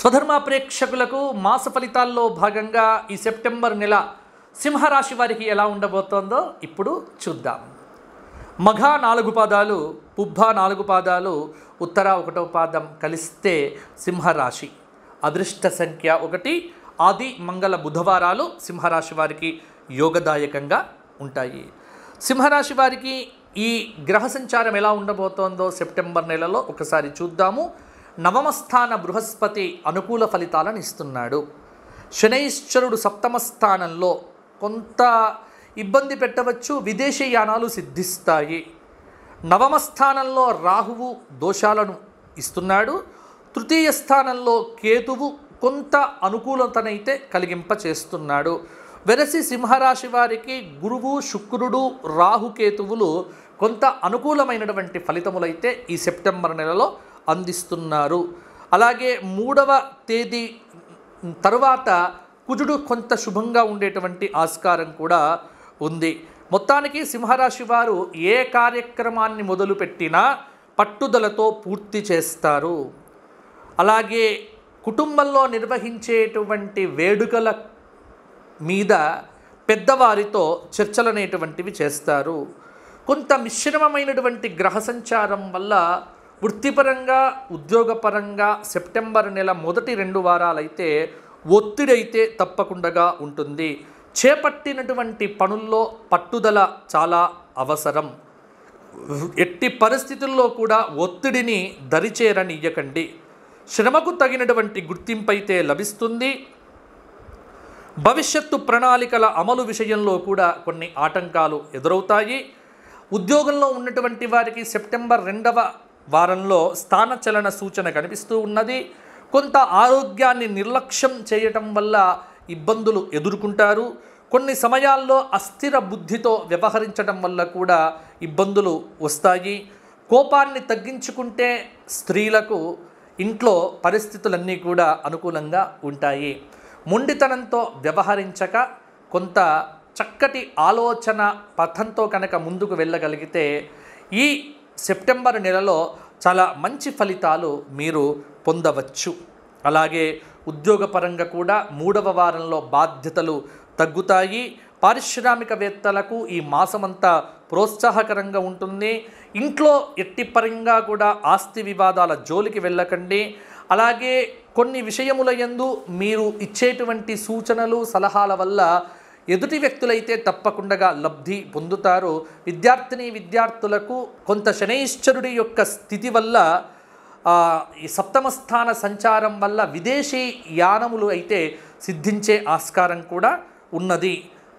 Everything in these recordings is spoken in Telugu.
స్వధర్మ ప్రేక్షకులకు మాస ఫలితాల్లో భాగంగా ఈ సెప్టెంబర్ నెల సింహరాశి వారికి ఎలా ఉండబోతోందో ఇప్పుడు చూద్దాం మఘ నాలుగు పాదాలు పుబ్బ నాలుగు పాదాలు ఉత్తర ఒకటో పాదం కలిస్తే సింహరాశి అదృష్ట సంఖ్య ఒకటి ఆది మంగళ బుధవారాలు సింహరాశి వారికి యోగదాయకంగా ఉంటాయి సింహరాశి వారికి ఈ గ్రహ సంచారం ఎలా ఉండబోతోందో సెప్టెంబర్ నెలలో ఒకసారి చూద్దాము నవమస్థాన బృహస్పతి అనుకూల ఫలితాలను ఇస్తున్నాడు శనైశ్వరుడు సప్తమ స్థానంలో కొంత ఇబ్బంది పెట్టవచ్చు విదేశీ యానాలు సిద్ధిస్తాయి నవమ స్థానంలో రాహువు దోషాలను ఇస్తున్నాడు తృతీయ స్థానంలో కేతువు కొంత అనుకూలతనైతే కలిగింప చేస్తున్నాడు వెరసి సింహరాశి వారికి గురువు శుక్రుడు రాహుకేతువులు కొంత అనుకూలమైనటువంటి ఫలితములైతే ఈ సెప్టెంబర్ నెలలో అందిస్తున్నారు అలాగే మూడవ తేదీ తరువాత కుజుడు కొంత శుభంగా ఉండేటువంటి ఆస్కారం కూడా ఉంది మొత్తానికి సింహరాశి వారు ఏ కార్యక్రమాన్ని మొదలుపెట్టినా పట్టుదలతో పూర్తి చేస్తారు అలాగే కుటుంబంలో నిర్వహించేటువంటి వేడుకల మీద పెద్దవారితో చర్చలు అనేటువంటివి చేస్తారు కొంత మిశ్రమమైనటువంటి గ్రహ సంచారం వల్ల వృత్తిపరంగా ఉద్యోగపరంగా సెప్టెంబర్ నెల మొదటి రెండు వారాలైతే ఒత్తిడైతే తప్పకుండా ఉంటుంది చేపట్టినటువంటి పనుల్లో పట్టుదల చాలా అవసరం ఎట్టి పరిస్థితుల్లో కూడా ఒత్తిడిని దరిచేరనియ్యకండి శ్రమకు తగినటువంటి గుర్తింపు అయితే లభిస్తుంది భవిష్యత్తు ప్రణాళికల అమలు విషయంలో కూడా కొన్ని ఆటంకాలు ఎదురవుతాయి ఉద్యోగంలో ఉన్నటువంటి వారికి సెప్టెంబర్ రెండవ వారంలో స్థానచలన సూచన కనిపిస్తూ ఉన్నది కొంత ఆరోగ్యాన్ని నిర్లక్ష్యం చేయటం వల్ల ఇబ్బందులు ఎదుర్కొంటారు కొన్ని సమయాల్లో అస్థిర బుద్ధితో వ్యవహరించడం వల్ల కూడా ఇబ్బందులు వస్తాయి కోపాన్ని తగ్గించుకుంటే స్త్రీలకు ఇంట్లో పరిస్థితులన్నీ కూడా అనుకూలంగా ఉంటాయి మొండితనంతో వ్యవహరించక కొంత చక్కటి ఆలోచన పథంతో కనుక ముందుకు వెళ్ళగలిగితే ఈ సెప్టెంబర్ నెలలో చాలా మంచి ఫలితాలు మీరు పొందవచ్చు అలాగే ఉద్యోగపరంగా కూడా మూడవ వారంలో బాధ్యతలు తగ్గుతాయి పారిశ్రామికవేత్తలకు ఈ మాసమంతా ప్రోత్సాహకరంగా ఉంటుంది ఇంట్లో ఎట్టి పరంగా కూడా ఆస్తి వివాదాల జోలికి వెళ్ళకండి అలాగే కొన్ని విషయముల యందు మీరు ఇచ్చేటువంటి సూచనలు సలహాల వల్ల ఎదుటి వ్యక్తులైతే తప్పకుండా లబ్ధి పొందుతారు విద్యార్థిని విద్యార్థులకు కొంత శనైశ్వరుడి యొక్క స్థితి వల్ల ఈ సప్తమ స్థాన సంచారం వల్ల విదేశీ యానములు అయితే సిద్ధించే ఆస్కారం కూడా ఉన్నది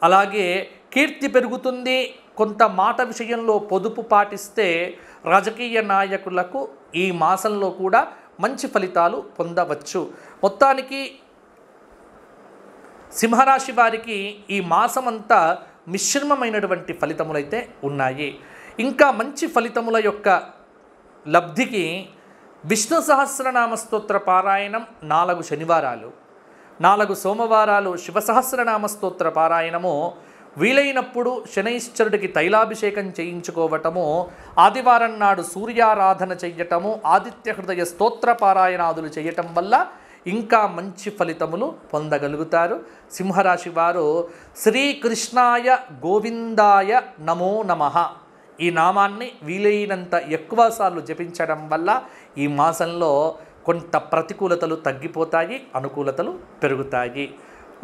అలాగే కీర్తి పెరుగుతుంది కొంత మాట విషయంలో పొదుపు పాటిస్తే రాజకీయ నాయకులకు ఈ మాసంలో కూడా మంచి ఫలితాలు పొందవచ్చు మొత్తానికి సింహరాశి వారికి ఈ మాసమంతా మిశ్రమమైనటువంటి ఫలితములైతే ఉన్నాయి ఇంకా మంచి ఫలితముల యొక్క లబ్ధికి విష్ణు సహస్రనామ స్తోత్ర పారాయణం నాలుగు శనివారాలు నాలుగు సోమవారాలు శివ సహస్రనామ స్తోత్ర పారాయణము వీలైనప్పుడు శనైశ్చరుడికి తైలాభిషేకం చేయించుకోవటము ఆదివారం నాడు సూర్యారాధన చెయ్యటము ఆదిత్య హృదయ స్తోత్ర పారాయణాదులు చేయటం వల్ల ఇంకా మంచి ఫలితములు పొందగలుగుతారు సింహరాశి వారు శ్రీకృష్ణాయ గోవిందాయ నమో నమ ఈ నామాన్ని వీలైనంత ఎక్కువసార్లు జపించడం వల్ల ఈ మాసంలో కొంత ప్రతికూలతలు తగ్గిపోతాయి అనుకూలతలు పెరుగుతాయి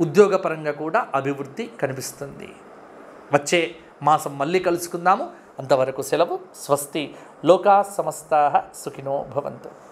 ఉద్యోగపరంగా కూడా అభివృద్ధి కనిపిస్తుంది వచ్చే మాసం మళ్ళీ కలుసుకుందాము అంతవరకు సెలవు స్వస్తి లోకా సమస్తా సుఖినో భవంతు